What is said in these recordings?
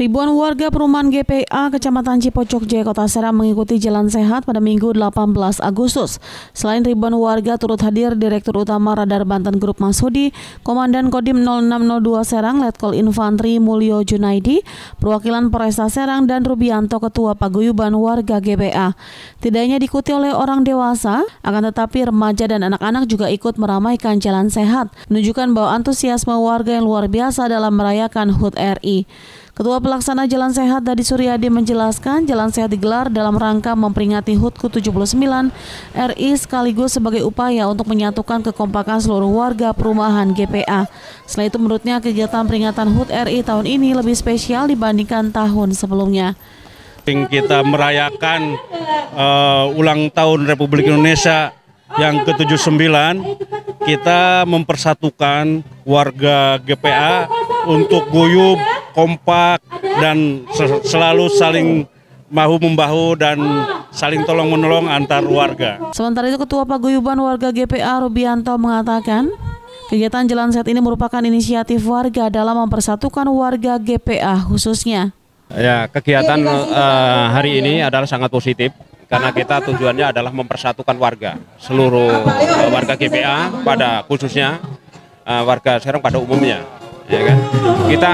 Ribuan warga perumahan GPA Kecamatan Cipocok Jaya Kota Serang mengikuti jalan sehat pada Minggu 18 Agustus. Selain ribuan warga turut hadir Direktur Utama Radar Banten Grup Masudi, Komandan Kodim 0602 Serang Letkol Infantri Mulyo Junaidi, perwakilan Polresta Serang dan Rubianto Ketua Paguyuban warga GPA. Tidak hanya diikuti oleh orang dewasa, akan tetapi remaja dan anak-anak juga ikut meramaikan jalan sehat, menunjukkan bahwa antusiasme warga yang luar biasa dalam merayakan HUT RI. Ketua Pelaksana Jalan Sehat Dadi Suryadi menjelaskan Jalan Sehat digelar dalam rangka memperingati HUT ke-79 RI sekaligus sebagai upaya untuk menyatukan kekompakan seluruh warga perumahan GPA. Selain itu menurutnya kegiatan peringatan HUT RI tahun ini lebih spesial dibandingkan tahun sebelumnya kita merayakan uh, ulang tahun Republik Indonesia yang ke-79 kita mempersatukan warga GPA untuk guyub kompak dan selalu saling mahu membahu dan saling tolong menolong antar warga. Sementara itu Ketua Paguyuban Warga GPA Rubianto mengatakan kegiatan jalan sehat ini merupakan inisiatif warga dalam mempersatukan warga GPA khususnya. Ya kegiatan uh, hari ini adalah sangat positif karena kita tujuannya adalah mempersatukan warga seluruh eh, warga GPA pada khususnya uh, warga Serang pada umumnya. Ya kan? Kita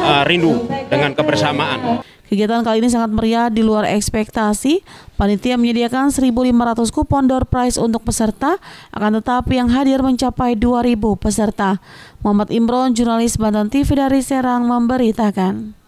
uh, rindu dengan kebersamaan. Kegiatan kali ini sangat meriah di luar ekspektasi. Panitia menyediakan 1.500 kupon door prize untuk peserta, akan tetapi yang hadir mencapai 2.000 peserta. Muhammad Imron, jurnalis Banten TV dari Serang, memberitakan.